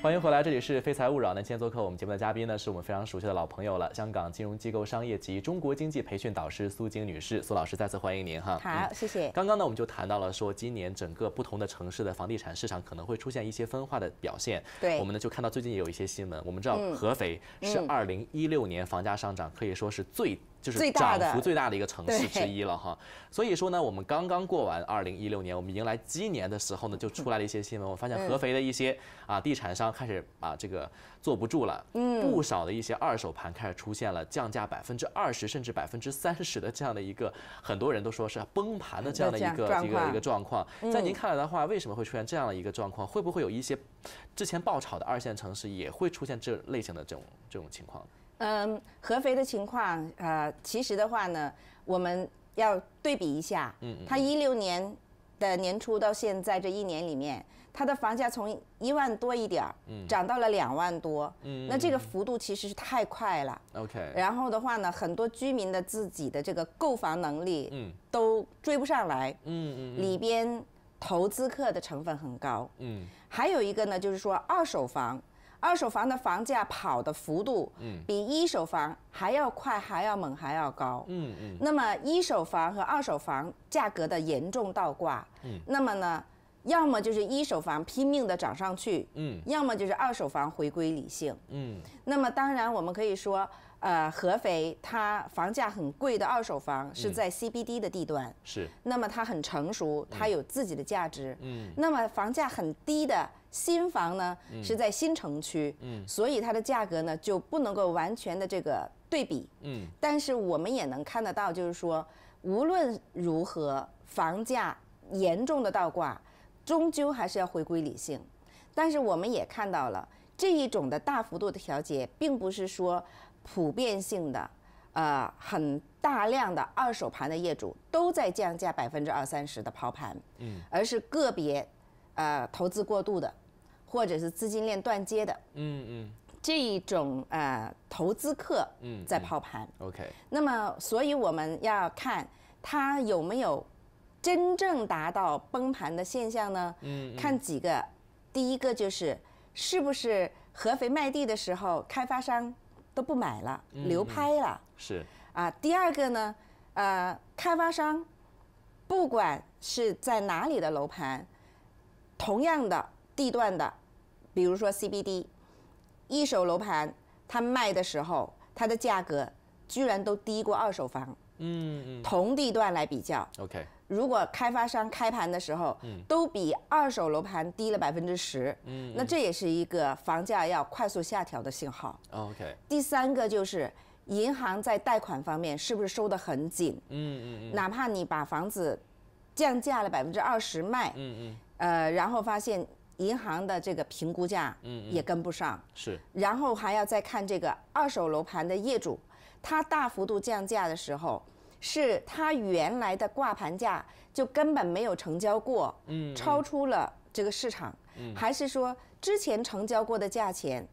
欢迎回来，这里是《非财勿扰》那今天做客我们节目的嘉宾呢，是我们非常熟悉的老朋友了，香港金融机构商业及中国经济培训导师苏晶女士，苏老师再次欢迎您哈。好，谢谢。刚刚呢，我们就谈到了说，今年整个不同的城市的房地产市场可能会出现一些分化的表现。对，我们呢就看到最近也有一些新闻，我们知道合肥是2016年房价上涨可以说是最。就是涨幅最大的一个城市之一了哈，所以说呢，我们刚刚过完二零一六年，我们迎来今年的时候呢，就出来了一些新闻。我发现合肥的一些啊地产商开始啊这个坐不住了，嗯，不少的一些二手盘开始出现了降价百分之二十甚至百分之三十的这样的一个，很多人都说是崩盘的这样的一个一个一个状况。在您看来的话，为什么会出现这样的一个状况？会不会有一些之前爆炒的二线城市也会出现这类型的这种这种情况？嗯，合肥的情况，呃，其实的话呢，我们要对比一下，嗯嗯，它一六年的年初到现在这一年里面，它的房价从一万多一点儿，嗯，涨到了两万多，嗯，那这个幅度其实是太快了，OK，然后的话呢，很多居民的自己的这个购房能力，嗯，都追不上来，嗯嗯，里边投资客的成分很高，嗯，还有一个呢，就是说二手房。二手房的房价跑的幅度，嗯，比一手房还要快，还要猛，还要高。嗯嗯。那么一手房和二手房价格的严重倒挂。嗯。那么呢，要么就是一手房拼命的涨上去，嗯，要么就是二手房回归理性。嗯。那么当然，我们可以说。呃，合肥它房价很贵的二手房是在 CBD 的地段，是，那么它很成熟，它有自己的价值，嗯，那么房价很低的新房呢，是在新城区，嗯，所以它的价格呢就不能够完全的这个对比，嗯，但是我们也能看得到，就是说无论如何，房价严重的倒挂，终究还是要回归理性，但是我们也看到了这一种的大幅度的调节，并不是说。普遍性的，呃，很大量的二手盘的业主都在降价百分之二三十的抛盘，嗯，而是个别，呃，投资过度的，或者是资金链断接的，嗯嗯，这一种呃投资客在抛盘，OK。那么，所以我们要看它有没有真正达到崩盘的现象呢？嗯，看几个，第一个就是是不是合肥卖地的时候开发商。都不买了，流拍了，是啊。第二个呢，呃，开发商不管是在哪里的楼盘，同样的地段的，比如说 CBD，一手楼盘，它卖的时候，它的价格居然都低过二手房。嗯，同地段来比较，OK。如果开发商开盘的时候，嗯，都比二手楼盘低了百分之十，嗯，那这也是一个房价要快速下调的信号，OK。第三个就是银行在贷款方面是不是收得很紧，嗯嗯哪怕你把房子降价了百分之二十卖，嗯嗯，呃，然后发现银行的这个评估价，嗯嗯，也跟不上，是，然后还要再看这个二手楼盘的业主。它大幅度降价的时候，是它原来的挂牌价就根本没有成交过，嗯，超出了这个市场，嗯，还是说之前成交过的价钱，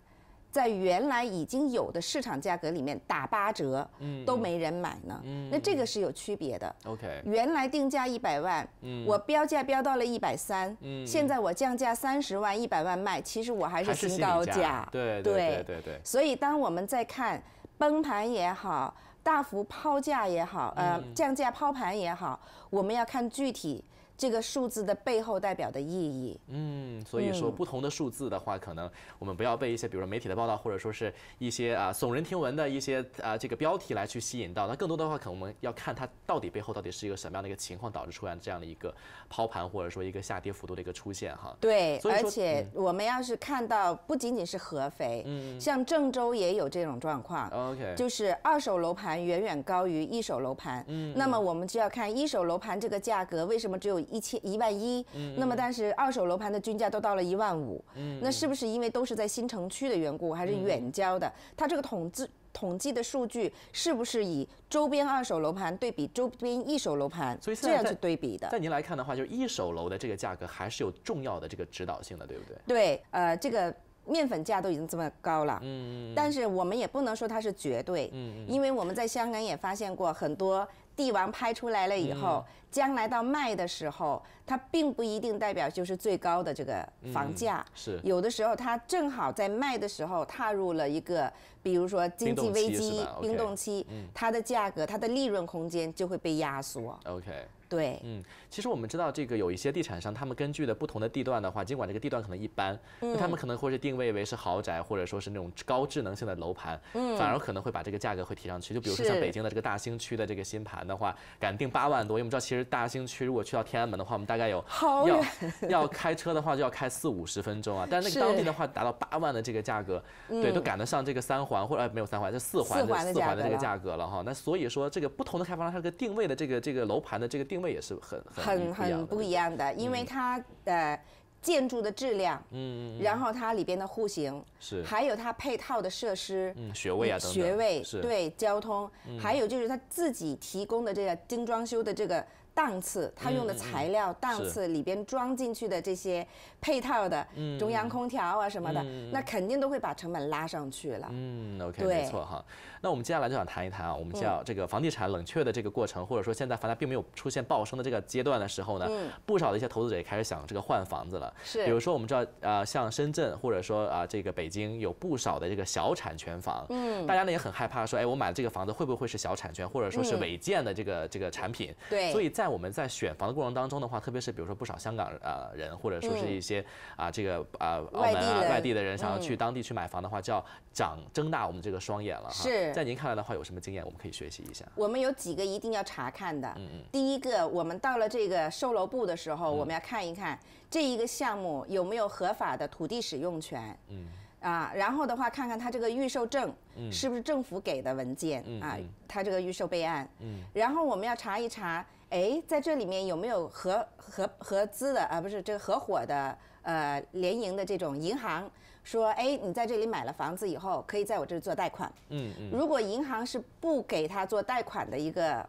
在原来已经有的市场价格里面打八折，嗯，都没人买呢，嗯，那这个是有区别的，OK，原来定价一百万，嗯，我标价标到了一百三，嗯，现在我降价三十万，一百万卖，其实我还是新高价，对对对对，所以当我们在看。崩盘也好，大幅抛价也好，呃，降价抛盘也好，我们要看具体。这个数字的背后代表的意义，嗯，所以说不同的数字的话，可能我们不要被一些比如说媒体的报道，或者说是一些啊耸人听闻的一些啊这个标题来去吸引到。那更多的话，可能我们要看它到底背后到底是一个什么样的一个情况导致出现这样的一个抛盘，或者说一个下跌幅度的一个出现哈。对，而且我们要是看到不仅仅是合肥，嗯，像郑州也有这种状况，OK，就是二手楼盘远远高于一手楼盘，嗯，那么我们就要看一手楼盘这个价格为什么只有。一千一万一，那么但是二手楼盘的均价都到了一万五，那是不是因为都是在新城区的缘故，还是远郊的？它这个统计统计的数据是不是以周边二手楼盘对比周边一手楼盘，这样去对比的？在您来看的话，就是一手楼的这个价格还是有重要的这个指导性的，对不对？对，呃，这个面粉价都已经这么高了，嗯，但是我们也不能说它是绝对，嗯，因为我们在香港也发现过很多地王拍出来了以后。将来到卖的时候，它并不一定代表就是最高的这个房价。是有的时候它正好在卖的时候踏入了一个，比如说经济危机、冰冻期，它的价格、它的利润空间就会被压缩。OK，对，嗯，其实我们知道这个有一些地产商，他们根据的不同的地段的话，尽管这个地段可能一般，嗯，他们可能会是定位为是豪宅或者说是那种高智能性的楼盘，嗯，反而可能会把这个价格会提上去。就比如说像北京的这个大兴区的这个新盘的话，敢定八万多，因为我们知道其实。大兴区，如果去到天安门的话，我们大概有要 要开车的话，就要开四五十分钟啊。但是那个当地的话，达到八万的这个价格，对，都赶得上这个三环或者没有三环，就四环的四环的这个价格了哈。那所以说，这个不同的开发商，它这个定位的这个这个楼盘的这个定位也是很很很不一样的，因为它的建筑的质量，嗯嗯，然后它里边的户型是，还有它配套的设施，嗯，学位啊，等等，学位是，对，交通，还有就是它自己提供的这个精装修的这个。档次，它用的材料档次里边装进去的这些配套的中央空调啊什么的，那肯定都会把成本拉上去了。嗯，OK，没错哈。那我们接下来就想谈一谈啊，我们叫这个房地产冷却的这个过程，或者说现在房价并没有出现暴升的这个阶段的时候呢，不少的一些投资者也开始想这个换房子了。是，比如说我们知道呃像深圳或者说啊这个北京有不少的这个小产权房，嗯，大家呢也很害怕说哎我买的这个房子会不会是小产权或者说是违建的这个这个产品？对，所以在在我们在选房的过程当中的话，特别是比如说不少香港呃人，或者说是一些啊这个澳外地外地的人想要去当地去买房的话，就要长睁大我们这个双眼了。是在您看来的话，有什么经验我们可以学习一下？我们有几个一定要查看的。嗯嗯。第一个，我们到了这个售楼部的时候，我们要看一看这一个项目有没有合法的土地使用权。嗯。啊，然后的话，看看他这个预售证是不是政府给的文件啊？他这个预售备案。嗯，然后我们要查一查，哎，在这里面有没有合合合资的啊？不是这个合伙的呃联营的这种银行，说哎，你在这里买了房子以后，可以在我这儿做贷款。嗯嗯。如果银行是不给他做贷款的一个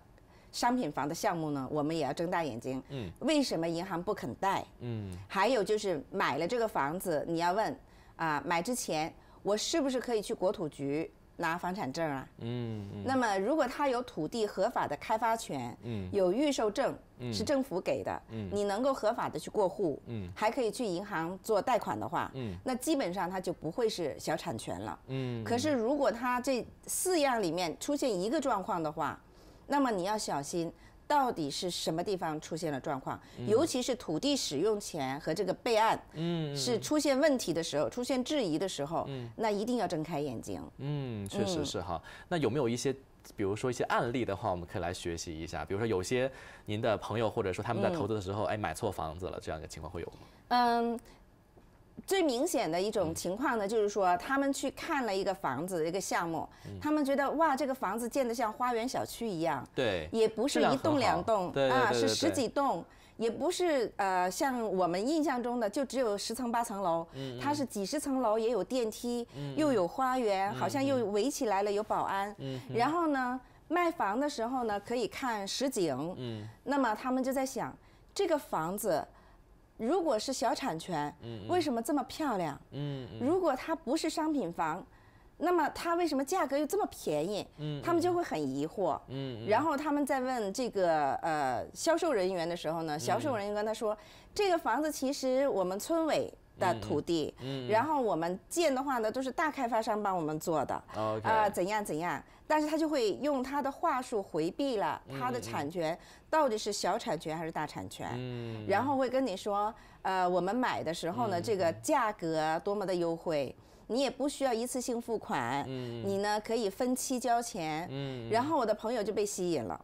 商品房的项目呢，我们也要睁大眼睛。嗯。为什么银行不肯贷？嗯。还有就是买了这个房子，你要问。啊，买之前我是不是可以去国土局拿房产证啊？嗯，那么如果他有土地合法的开发权，嗯，有预售证，嗯，是政府给的，嗯，你能够合法的去过户，嗯，还可以去银行做贷款的话，嗯，那基本上他就不会是小产权了，嗯。可是如果他这四样里面出现一个状况的话，那么你要小心。到底是什么地方出现了状况？尤其是土地使用权和这个备案，嗯，是出现问题的时候，出现质疑的时候，嗯，那一定要睁开眼睛。嗯，确实是哈。那有没有一些，比如说一些案例的话，我们可以来学习一下？比如说有些您的朋友或者说他们在投资的时候，哎，买错房子了，这样的情况会有吗？嗯。最明显的一种情况呢，就是说他们去看了一个房子一个项目，他们觉得哇，这个房子建得像花园小区一样，对，也不是一栋两栋，啊，是十几栋，也不是呃像我们印象中的就只有十层八层楼，它是几十层楼也有电梯，又有花园，好像又围起来了有保安，然后呢卖房的时候呢可以看实景，那么他们就在想这个房子。如果是小产权，为什么这么漂亮？如果它不是商品房，那么它为什么价格又这么便宜？他们就会很疑惑。然后他们在问这个呃销售人员的时候呢，销售人员跟他说，这个房子其实我们村委。的土地，然后我们建的话呢，都是大开发商帮我们做的，啊，怎样怎样，但是他就会用他的话术回避了，他的产权到底是小产权还是大产权，然后会跟你说，呃，我们买的时候呢，这个价格多么的优惠，你也不需要一次性付款，你呢可以分期交钱，然后我的朋友就被吸引了，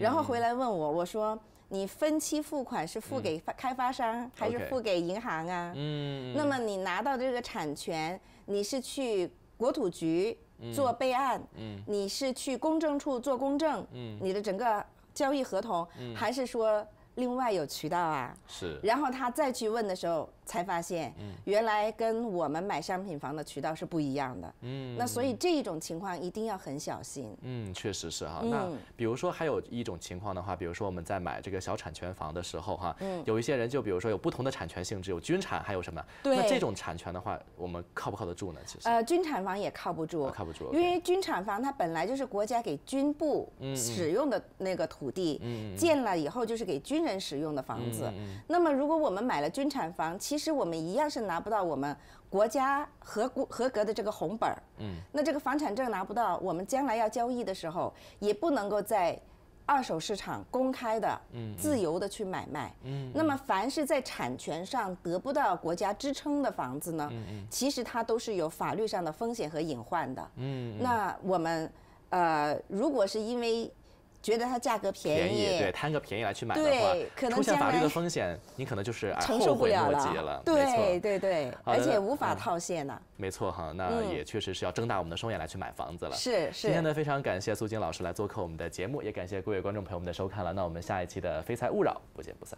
然后回来问我，我说。你分期付款是付给开发商还是付给银行啊？嗯，那么你拿到这个产权，你是去国土局做备案，嗯，你是去公证处做公证，嗯，你的整个交易合同，嗯，还是说另外有渠道啊？是，然后他再去问的时候。才发现，嗯，原来跟我们买商品房的渠道是不一样的，嗯，那所以这一种情况一定要很小心，嗯，确实是哈。那比如说还有一种情况的话，比如说我们在买这个小产权房的时候哈，嗯，有一些人就比如说有不同的产权性质，有军产还有什么？对。那这种产权的话，我们靠不靠得住呢？其实呃，军产房也靠不住，靠不住，因为军产房它本来就是国家给军部使用的那个土地，嗯，建了以后就是给军人使用的房子。那么如果我们买了军产房，其实我们一样是拿不到我们国家合合格的这个红本儿，嗯，那这个房产证拿不到，我们将来要交易的时候，也不能够在二手市场公开的，自由的去买卖，嗯，那么凡是在产权上得不到国家支撑的房子呢，其实它都是有法律上的风险和隐患的，嗯，那我们，呃，如果是因为。觉得它价格便宜，对，贪个便宜来去买的话，出现法律的风险，你可能就是承受不了了。对对对，而且无法套现呢。没错哈，那也确实是要睁大我们的双眼来去买房子了。是是。今天呢，非常感谢苏晶老师来做客我们的节目，也感谢各位观众朋友们的收看了。那我们下一期的《非财勿扰》不见不散。